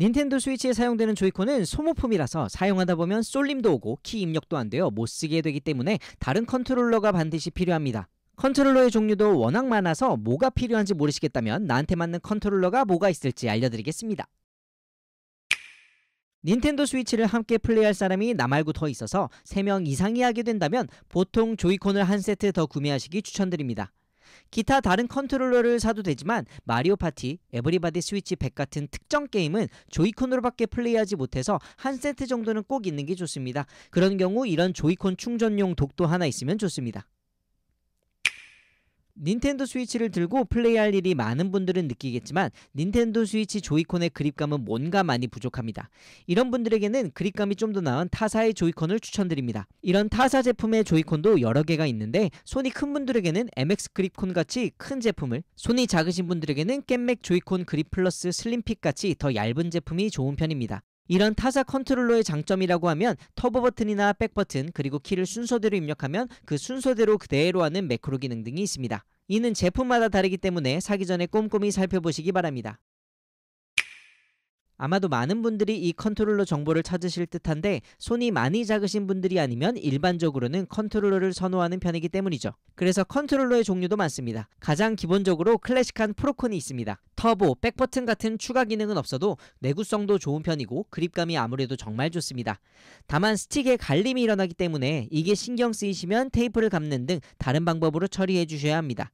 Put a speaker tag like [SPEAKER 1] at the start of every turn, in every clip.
[SPEAKER 1] 닌텐도 스위치에 사용되는 조이콘은 소모품이라서 사용하다 보면 쏠림도 오고 키 입력도 안 되어 못 쓰게 되기 때문에 다른 컨트롤러가 반드시 필요합니다. 컨트롤러의 종류도 워낙 많아서 뭐가 필요한지 모르시겠다면 나한테 맞는 컨트롤러가 뭐가 있을지 알려드리겠습니다. 닌텐도 스위치를 함께 플레이할 사람이 나 말고 더 있어서 3명 이상이 하게 된다면 보통 조이콘을 한 세트 더 구매하시기 추천드립니다. 기타 다른 컨트롤러를 사도 되지만 마리오 파티, 에브리바디 스위치 100 같은 특정 게임은 조이콘으로밖에 플레이하지 못해서 한 세트 정도는 꼭 있는 게 좋습니다. 그런 경우 이런 조이콘 충전용 독도 하나 있으면 좋습니다. 닌텐도 스위치를 들고 플레이할 일이 많은 분들은 느끼겠지만 닌텐도 스위치 조이콘의 그립감은 뭔가 많이 부족합니다. 이런 분들에게는 그립감이 좀 더 나은 타사의 조이콘을 추천드립니다. 이런 타사 제품의 조이콘도 여러 개가 있는데 손이 큰 분들에게는 MX 그립콘 같이 큰 제품을 손이 작으신 분들에게는 겜맥 조이콘 그립 플러스 슬림핏 같이 더 얇은 제품이 좋은 편입니다. 이런 타사 컨트롤러의 장점이라고 하면 터보 버튼이나 백 버튼 그리고 키를 순서대로 입력하면 그 순서대로 그대로 하는 매크로 기능 등이 있습니다. 이는 제품마다 다르기 때문에 사기 전에 꼼꼼히 살펴보시기 바랍니다. 아마도 많은 분들이 이 컨트롤러 정보를 찾으실 듯한데 손이 많이 작으신 분들이 아니면 일반적으로는 컨트롤러를 선호하는 편이기 때문이죠. 그래서 컨트롤러의 종류도 많습니다. 가장 기본적으로 클래식한 프로콘이 있습니다. 터보, 백버튼 같은 추가 기능은 없어도 내구성도 좋은 편이고 그립감이 아무래도 정말 좋습니다. 다만 스틱에 갈림이 일어나기 때문에 이게 신경 쓰이시면 테이프를 감는 등 다른 방법으로 처리해 주셔야 합니다.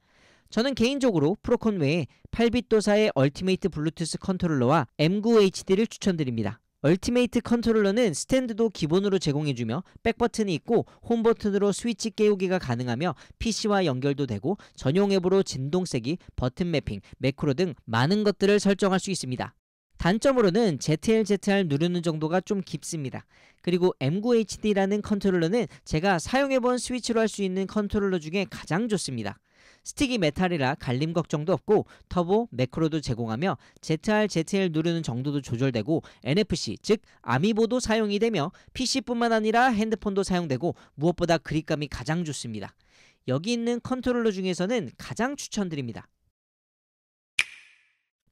[SPEAKER 1] 저는 개인적으로 프로콘 외에 8빛도사의 얼티메이트 블루투스 컨트롤러와 M9HD를 추천드립니다. 얼티메이트 컨트롤러는 스탠드도 기본으로 제공해주며 백버튼이 있고 홈버튼으로 스위치 깨우기가 가능하며 PC와 연결도 되고 전용 앱으로 진동 세기, 버튼 매핑, 매크로 등 많은 것들을 설정할 수 있습니다. 단점으로는 ZLZR 누르는 정도가 좀 깊습니다. 그리고 M9HD라는 컨트롤러는 제가 사용해본 스위치로 할 수 있는 컨트롤러 중에 가장 좋습니다. 스틱이 메탈이라 갈림 걱정도 없고 터보, 매크로도 제공하며 ZR, ZL 누르는 정도도 조절되고 NFC 즉 아미보도 사용이 되며 PC뿐만 아니라 핸드폰도 사용되고 무엇보다 그립감이 가장 좋습니다. 여기 있는 컨트롤러 중에서는 가장 추천드립니다.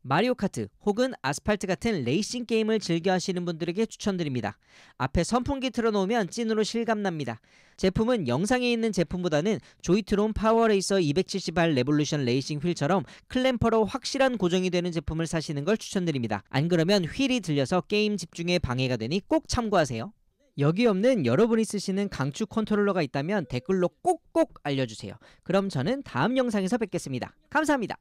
[SPEAKER 1] 마리오 카트 혹은 아스팔트 같은 레이싱 게임을 즐겨 하시는 분들에게 추천드립니다. 앞에 선풍기 틀어놓으면 찐으로 실감납니다. 제품은 영상에 있는 제품보다는 조이트론 파워레이서 270R 레볼루션 레이싱 휠처럼 클램퍼로 확실한 고정이 되는 제품을 사시는 걸 추천드립니다. 안 그러면 휠이 들려서 게임 집중에 방해가 되니 꼭 참고하세요. 여기 없는 여러분이 쓰시는 강추 컨트롤러가 있다면 댓글로 꼭꼭 알려주세요. 그럼 저는 다음 영상에서 뵙겠습니다. 감사합니다.